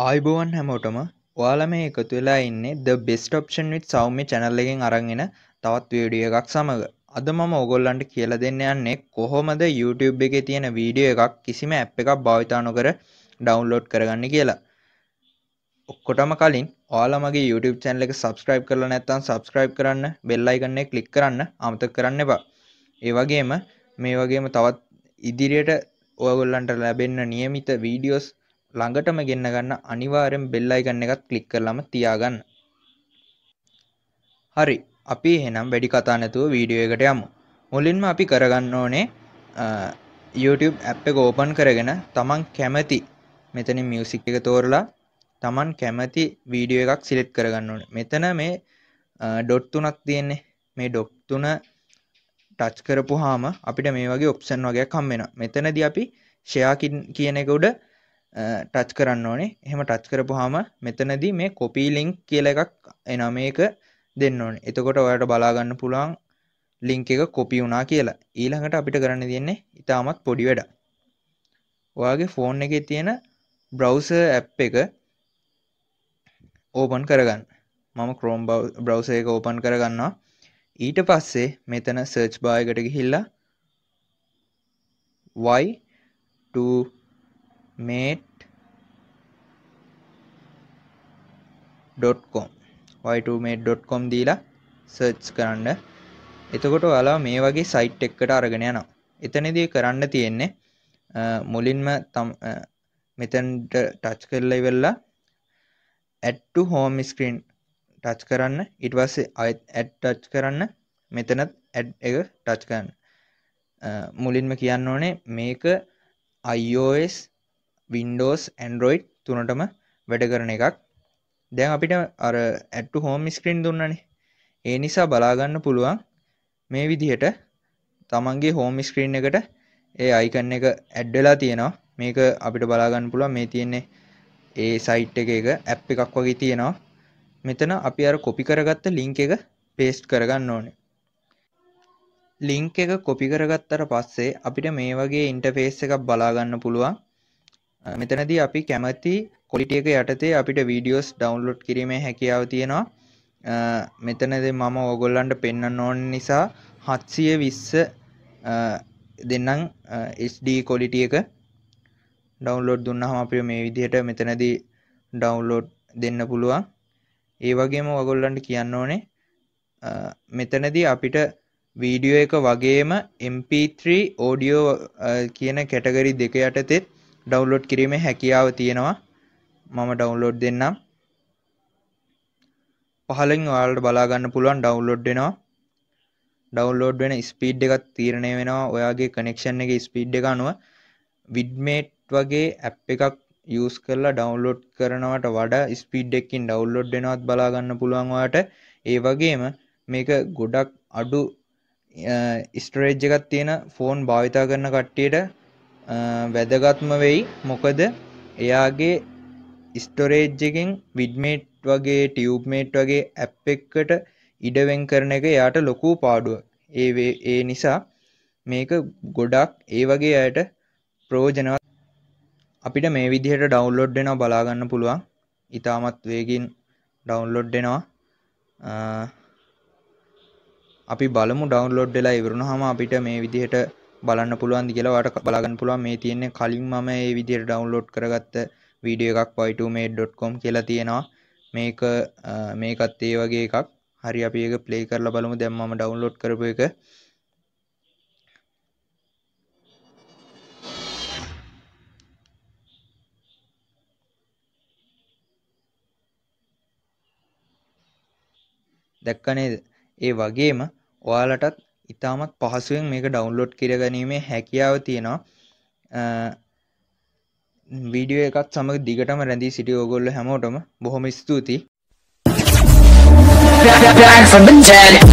ආයිබෝවන් හැමෝටම ඔයාල මේ එකතු වෙලා ඉන්නේ the best option with Saumya channel එකෙන් අරගෙන තවත් වීඩිය එකක් සමඟ අද මම ඔගොල්ලන්ට කියල දෙන්න යන්නේ කොහොමද YouTube එක තියෙන වීඩියෝ එකක් කිසිම ඇ් එකක් භාවිතානො කර ඩවන්ලෝඩ් කරගන්න කියලා ඔක්කොටම කලින් ඕලමගේ YouTube චැනල එක සබස්ක්‍රයිබ් කරලා නැත්තන් සබස්ක්‍රයිබ් කරන්න බෙල්ලයිගන්නේ කලික් කරන්න අමතක කරන්න එපා ඒවගේම මේ වගේම තවත් ඉදිරියට ඔයගොල්ලන්ට ලැබෙන්න නියමිත වීඩියෝස් ළඟටම ගෙන්න ගන්න අනිවාර්යෙන් බෙල් අයිකන් එකත් ක්ලික් කරලම තියාගන්න. හරි අපි එහෙනම් වැඩි කතා නැතුව වීඩියෝ එකට යමු. මුලින්ම අපි කරගන්න ඕනේ YouTube app එක ඕපන් කරගෙන තමන් කැමති මෙතන මියුසික් එක තෝරලා තමන් කැමති වීඩියෝ එකක් සිලෙක්ට් කරගන්න ඕනේ. මෙතන මේ ඩොට් තුනක් තියෙන්නේ. මේ ඩොට් තුන ටච් කරපුවාම අපිට මේ වගේ ඔප්ෂන් වගේක් හම්බ වෙනවා. මෙතනදී අපි ෂෙයා කියන එක උඩ ටච් කරන්න ඕනේ එහෙම ටච් කරපුහම මෙතනදී මේ කොපී ලිංක් කියල එකක් එන මේක දෙන්න ඕනේ එතකොට ඔයට බලාගන්න පුළුවන් ලිංක එක කොපි වුනා කියලා ඊළඟට අපිට කරන්න තියෙන්නේ ඉතාමත් පොඩි වැඩ ඔයාගේ ෆෝන් එකේ තියෙන බ්‍රවස ඇප් එක ඕපන් කරගන්න මම කරෝම් බ්‍රවස එක ඕපන් කරගන්නවා ඊට පස්සේ මෙතන සර්ච් බායකට ගිහිල්ලා y 2 mate.com y2mate.com දීලා සර්ච් කරන්න එතකොට ඔයාලා මේ වගේ සයිට් එක්කට අරගෙන යනවා එතනදී කරන්න තියෙන්නේ මුලින්ම මෙතැන්ට ටච් කරලා ඉවෙල්ලා ඇට්ටු හෝම ස්ක්‍රීන් ටච් කරන්න ඉටවස්සේ අයත් ඇඩ් ටච් කරන්න මෙතනත් ඇඩ් එක ටච් කරන්න මුලින්ම කියන්න ඕනේ මේක iOS 14 වින්ඩෝස් ඇන්ඩරෝයිඩ් තුනටම වැඩ කරන එකක් දැන් අපිට අර ඇට්ටු හෝම ස්ක්‍රීන් දුන්නනේ ඒ නිසා බලාගන්න පුළුවන් මේ විදිහට තමන්ගේ හෝම ස්ක්‍රීන් එකට ඒ අයිකන්න එක ඇඩ්ඩලා තියෙනවා මේක අපිට බලාගන්න පුළුවන් මේ තියෙන්නේ ඒ සයිට් එක එක ඇප් එකක් වගේ තියෙනවා මෙතන අපි අර කොපි කරගත්ත ලිංක එක පේස්ට් කරගන්න ඕනේ ලිංක එක කොපි කරගත්තර පස්සේ අපිට මේ වගේ ඉන්ටෆේස් එකක් බලාගන්න පුළුවන් මෙතනදී අපි කැමති කොලිටියක යටතේ අපිට වීඩියෝස් ඩවන්ලෝඩ් කිරීමේ හැකියාව තියෙනවා මෙතනද මම ඕගොල්ලන්ට පෙන්න්න ඕොන් නිසා හත්සිය විස්ස දෙන්නම් SD කොලිටිය එක ඩවන්ලෝඩ් දුන්න හම අපිට මේ විදිහට මෙතනදී ඩවන්ලෝඩ් දෙන්න පුළුවන් ඒ වගේම වගොල්ලන්ට කියන්න ඕනේ මෙතනදී අපිට වීඩියෝ එක වගේම MP3 ඕඩියෝ කියන කැටගරි දෙක යටතෙත් ඩවුන්ලෝඩ් කිරීමේ හැකියාව තියෙනවා මම ඩවුන්ලෝඩ් දෙන්නම් පහලින් ඔයාලට බලාගන්න පුළුවන් ඩවුන්ලෝඩ් වෙනවා ඩවුන්ලෝඩ් වෙන ස්පීඩ් එකත් තීරණය වෙනවා ඔයාගේ කනෙක්ෂන් එක ස්පීඩ් එක අනුව විඩ්මේට් වගේ ඇප් එකක් යස් කරලා ඩවුන්ලෝඩ් කරනවට වඩා ස්පීඩ් එකකින් ඩවුන්ලෝඩ් වෙනවත් බලාගන්න පුළුවන් ඔයාට ඒ වගේම මේක ගොඩක් අඩු ස්ටරේජ් එකක් තියෙන ෆෝන් භාවිතා කරන කට්ටියට වැදගත්ම වෙයි මොකද එයාගේ ස්ටොරේජ්ජකින් විඩ්මේට් වගේ ටියුබ්මේට් වගේ ඇප් එක්කට ඉඩවෙන් කරන එක එයාට ලොකු පාඩුවක් ඒ ඒ නිසා මේක ගොඩක් ඒ වගේ අයට ප්‍රෝජනවත් අපිට මේ විදිහට ඩවන්ලෝඩ් වෙනවා බලාගන්න පුළුවන් ඉතාමත් වේගින් ඩවන්ලෝඩ් වෙනවා අපි බලමු ඩවන්ලෝඩ් වෙලා ඉවරුණාම අපිට මේ විදිහට බලන්න පුළුවන් කියලා ඔයාලට බලාගන්න පුළුවන් මේ තියෙන්නේ කලින් මම මේ විදිහට ඩවුන්ලෝඩ් කරගත්ත වීඩියෝ එකක් py2mate.com කියලා තියෙනවා මේක මේකත් ඒ වගේ එකක් හරි අපි ඒක ප්ලේ කරලා බලමු දැන් මම ඩවුන්ලෝඩ් කරපු එක දැක්ක නේද ඒ වගේම ඔයාලටත් ඉතාමත් පහසුවෙන් මේක ඩවුන්ලෝඩ් කර ගැනීමේ හැකියාව තියෙනවා වීඩියෝ එකත් සමඟ දිගටම රැඳී සිටිය ඔගොල්ල හැමෝටම බොහොම ස්තුතියි Back from the dead.